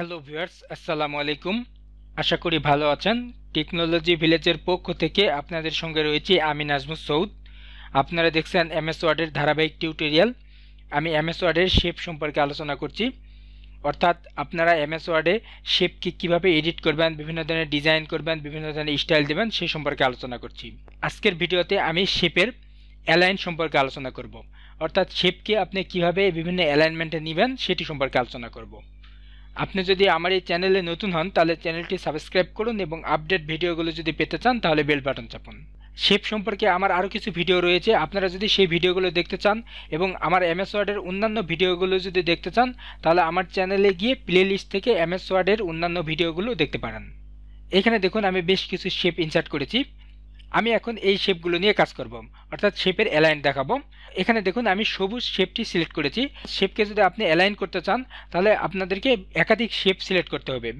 hello viewers আসসালামু আলাইকুম আশা করি ভালো আছেন টেকনোলজি ভিলেজের পক্ষ থেকে আপনাদের সঙ্গে রয়েছি আমি নাজমুল সৌদ আপনারা দেখছেন এম এস ওয়ার্ডের ধারাবাহিক টিউটোরিয়াল আমি এম এস ওয়ার্ডের শেপ সম্পর্কে আলোচনা করছি অর্থাৎ আপনারা এম এস ওয়ার্ডে শেপকে কীভাবে এডিট করবেন বিভিন্ন ধরনের ডিজাইন করবেন বিভিন্ন ধরনের স্টাইল দেবেন সে সম্পর্কে আলোচনা করছি আজকের ভিডিওতে আমি শেপের অ্যালাইন সম্পর্কে আলোচনা করব অর্থাৎ শেপকে আপনি কীভাবে বিভিন্ন অ্যালাইনমেন্টে নেবেন সেটি সম্পর্কে আলোচনা করব আপনি যদি আমার এই চ্যানেলে নতুন হন তাহলে চ্যানেলটি সাবস্ক্রাইব করুন এবং আপডেট ভিডিওগুলো যদি পেতে চান তাহলে বেল বাটন চাপুন শেপ সম্পর্কে আমার আরও কিছু ভিডিও রয়েছে আপনারা যদি সেই ভিডিওগুলো দেখতে চান এবং আমার এমএস ওয়ার্ডের অন্যান্য ভিডিওগুলো যদি দেখতে চান তাহলে আমার চ্যানেলে গিয়ে প্লে লিস্ট থেকে এমএস ওয়ার্ডের অন্যান্য ভিডিওগুলো দেখতে পারেন এখানে দেখুন আমি বেশ কিছু শেপ ইনসার্ট করেছি আমি এখন এই শেপগুলো নিয়ে কাজ করব অর্থাৎ শেপের অ্যালাইন দেখাবো এখানে দেখুন আমি সবুজ শেপটি সিলেক্ট করেছি শেপকে যদি আপনি অ্যালাইন করতে চান তাহলে আপনাদেরকে একাধিক শেপ সিলেক্ট করতে হবে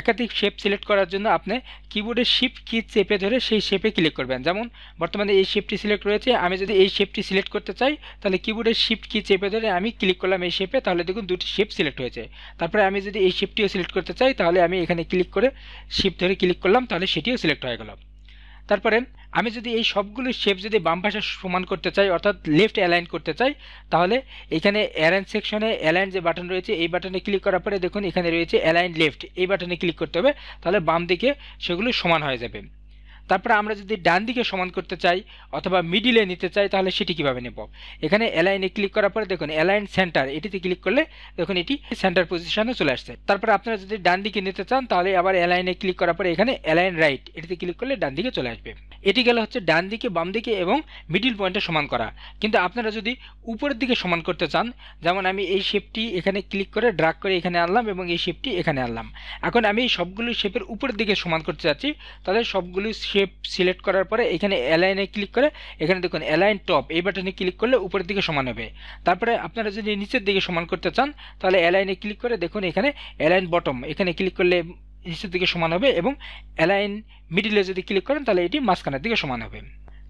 একাধিক শেপ সিলেক্ট করার জন্য আপনি কিবোর্ডে শিপ কি চেপে ধরে সেই শেপে ক্লিক করবেন যেমন বর্তমানে এই শেপটি সিলেক্ট রয়েছে আমি যদি এই শেপটি সিলেক্ট করতে চাই তাহলে কিবোর্ডের শিফট কি চেপে ধরে আমি ক্লিক করলাম এই শেপে তাহলে দেখুন দুটি শেপ সিলেক্ট হয়েছে তারপরে আমি যদি এই শেপটিও সিলেক্ট করতে চাই তাহলে আমি এখানে ক্লিক করে শিফট ধরে ক্লিক করলাম তাহলে সেটিও সিলেক্ট হয়ে গেলাম তারপরে আমি যদি এই সবগুলো শেপ যদি বাম পাশে সমান করতে চাই অর্থাৎ লেফট অ্যালাইন করতে চাই তাহলে এখানে অ্যালাইন সেকশনে অ্যালাইন যে বাটন রয়েছে এই বাটনে ক্লিক করার পরে দেখুন এখানে রয়েছে অ্যালাইন লেফট এই বাটনে ক্লিক করতে হবে তাহলে বাম দিকে সেগুলো সমান হয়ে যাবে তারপরে আমরা যদি ডান দিকে সমান করতে চাই অথবা মিডিলে নিতে চাই তাহলে সেটি কীভাবে নেব এখানে অ্যালাইনে ক্লিক করার পরে দেখুন অ্যালাইন সেন্টার এটিতে ক্লিক করলে দেখুন এটি সেন্টার পজিশনে চলে আসছে তারপরে আপনারা যদি ডান দিকে নিতে চান তাহলে আবার অ্যালাইনে ক্লিক করার পরে এখানে অ্যালাইন রাইট এটিতে ক্লিক করলে ডান দিকে চলে আসবে এটি গেলে হচ্ছে ডান দিকে বাম দিকে এবং মিডিল পয়েন্টে সমান করা কিন্তু আপনারা যদি উপরের দিকে সমান করতে চান যেমন আমি এই শেপটি এখানে ক্লিক করে ড্রাগ করে এখানে আনলাম এবং এই শেপটি এখানে আনলাম এখন আমি সবগুলো শেপের উপরের দিকে সমান করতে চাচ্ছি তাহলে সবগুলো শেপ সিলেক্ট করার পরে এখানে অ্যালাইনে ক্লিক করে এখানে দেখুন অ্যালাইন টপ এই বাটনে ক্লিক করলে উপরের দিকে সমান হবে তারপরে আপনারা যদি নিচের দিকে সমান করতে চান তাহলে অ্যালাইনে ক্লিক করে দেখুন এখানে অ্যালাইন বটম এখানে ক্লিক করলে নিচের দিকে সমান হবে এবং অ্যালাইন মিডিলে যদি ক্লিক করেন তাহলে এটি মাঝখানের দিকে সমান হবে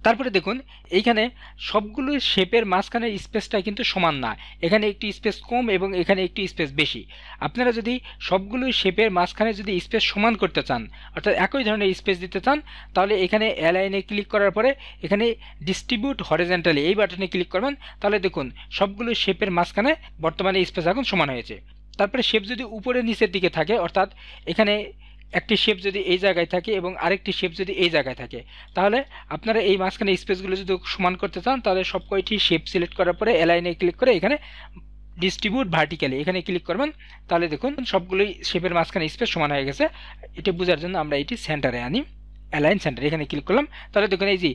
তারপরে দেখুন এইখানে সবগুলো শেপের মাঝখানের স্পেসটা কিন্তু সমান না এখানে একটি স্পেস কম এবং এখানে একটি স্পেস বেশি আপনারা যদি সবগুলো শেপের মাঝখানে যদি স্পেস সমান করতে চান অর্থাৎ একই ধরনের স্পেস দিতে চান তাহলে এখানে অ্যালাইনে ক্লিক করার পরে এখানে ডিস্ট্রিবিউট হরিজেন্টালি এই বাটনে ক্লিক করবেন তাহলে দেখুন সবগুলো শেপের মাঝখানে বর্তমানে স্পেস এখন সমান হয়েছে তারপরে শেপ যদি উপরে নিচের দিকে থাকে অর্থাৎ এখানে একটি শেপ যদি এই জায়গায় থাকে এবং আরেকটি শেপ যদি এই জায়গায় থাকে তাহলে আপনারা এই মাঝখানে স্পেসগুলো যদি সমান করতে চান তাহলে সব কয়টি শেপ সিলেক্ট করার পরে অ্যালাইনে ক্লিক করে এখানে ডিস্ট্রিবিউট ভার্টিক্যালি এখানে ক্লিক করবেন তাহলে দেখুন সবগুলোই শেপের মাঝখানে স্পেস সমান হয়ে গেছে এটা বোঝার জন্য আমরা এটি সেন্টারে আনি অ্যালাইন সেন্টার এখানে ক্লিক করলাম তাহলে দেখুন এই যে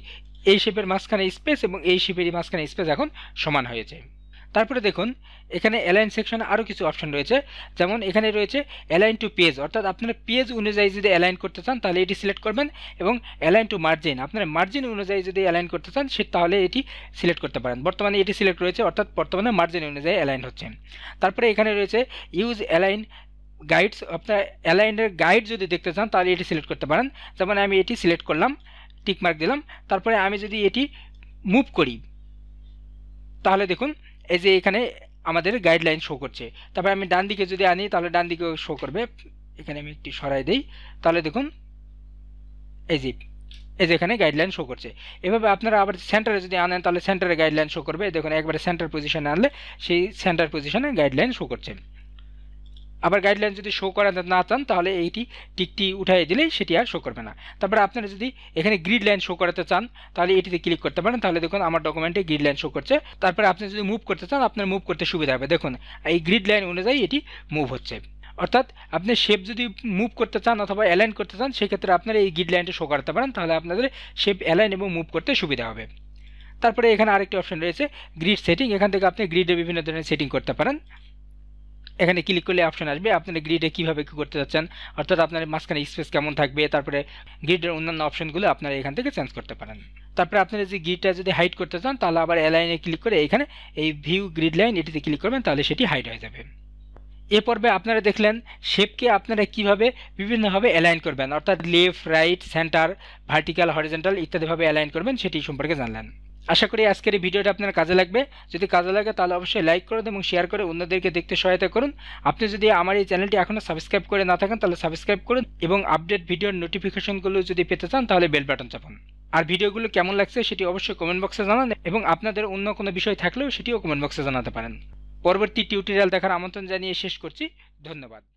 এই শেপের মাঝখানে স্পেস এবং এই শেপের মাঝখানে স্পেস এখন সমান হয়েছে তারপরে দেখুন এখানে অ্যালাইন সেকশন আরও কিছু অপশন রয়েছে যেমন এখানে রয়েছে অ্যালাইন টু পেজ অর্থাৎ আপনারা পেজ অনুযায়ী যদি অ্যালাইন করতে চান তাহলে এটি সিলেক্ট করবেন এবং অ্যালাইন টু মার্জিন আপনারা মার্জিন অনুযায়ী যদি অ্যালাইন করতে চান সে তাহলে এটি সিলেক্ট করতে পারেন বর্তমানে এটি সিলেক্ট রয়েছে অর্থাৎ বর্তমানে মার্জিন অনুযায়ী অ্যালাইন হচ্ছে তারপরে এখানে রয়েছে ইউজ অ্যালাইন গাইডস আপনার অ্যালাইনের গাইড যদি দেখতে চান তাহলে এটি সিলেক্ট করতে পারেন যেমন আমি এটি সিলেক্ট করলাম টিকমার্ক দিলাম তারপরে আমি যদি এটি মুভ করি তাহলে দেখুন এই যে এখানে আমাদের গাইডলাইন শো করছে তারপরে আমি ডান দিকে যদি আনি তাহলে ডান দিকে শো করবে এখানে আমি একটি সরাই দিই তাহলে দেখুন এই যে এই যে এখানে গাইডলাইন শো করছে এভাবে আপনারা আবার সেন্টারে যদি আনেন তাহলে সেন্টারে গাইডলাইন শো করবে দেখুন একবারে সেন্টার পজিশনে আনলে সেই সেন্টার পজিশনে গাইডলাইন শো করছে আবার গাইডলাইন যদি শো করা না চান তাহলে এইটি টিকটি উঠাই দিলে সেটি আর শো করবে না তারপরে আপনারা যদি এখানে গ্রিড লাইন শো করাতে চান তাহলে এটিতে ক্লিক করতে পারেন তাহলে দেখুন আমার ডকুমেন্টে গ্রিড লাইন শো করছে তারপরে আপনি যদি মুভ করতে চান আপনার মুভ করতে সুবিধা হবে দেখুন এই গ্রিড লাইন অনুযায়ী এটি মুভ হচ্ছে অর্থাৎ আপনি শেপ যদি মুভ করতে চান অথবা অ্যালাইন করতে চান সেক্ষেত্রে আপনারা এই গ্রিড লাইনটি শো করতে পারেন তাহলে আপনাদের শেপ অ্যালাইন এবং মুভ করতে সুবিধা হবে তারপরে এখানে আরেকটি অপশন রয়েছে গ্রিড সেটিং এখান থেকে আপনি গ্রিডে বিভিন্ন ধরনের সেটিং করতে পারেন এখানে ক্লিক করলে অপশন আসবে আপনারা গ্রিডে কীভাবে কী করতে চাচ্ছেন অর্থাৎ আপনার মাঝখানে স্পেস কেমন থাকবে তারপরে গ্রিডের অন্যান্য অপশনগুলো আপনারা এখান থেকে চেঞ্জ করতে পারেন তারপরে আপনারা যে গ্রিডটা যদি হাইড করতে চান তাহলে আবার অ্যালাইনে ক্লিক করে এখানে এই ভিউ গ্রিড লাইন এটিতে ক্লিক করবেন তাহলে সেটি হাইড হয়ে যাবে এ পর্বে আপনারা দেখলেন শেপকে আপনারা কীভাবে বিভিন্নভাবে অ্যালাইন করবেন অর্থাৎ left right centre vertical horizontal ইত্যাদিভাবে অ্যালাইন করবেন সেটি সম্পর্কে জানলেন আশা করি আজকের এই ভিডিওটা আপনার কাজে লাগবে যদি কাজে লাগে তাহলে অবশ্যই লাইক করুন এবং শেয়ার করে অন্যদেরকে দেখতে সহায়তা করুন আপনি যদি আমার এই চ্যানেলটি এখনও সাবস্ক্রাইব করে না থাকেন তাহলে সাবস্ক্রাইব করুন এবং আপডেট ভিডিওর নোটিফিকেশনগুলো যদি পেতে চান তাহলে বেল বাটন চাপান আর ভিডিওগুলো কেমন লাগছে সেটি অবশ্যই কমেন্ট বক্সে জানান এবং আপনাদের অন্য কোনো বিষয় থাকলেও সেটিও কমেন্ট বক্সে জানাতে পারেন পরবর্তী টিউটোরিয়াল দেখার আমন্ত্রণ জানিয়ে শেষ করছি ধন্যবাদ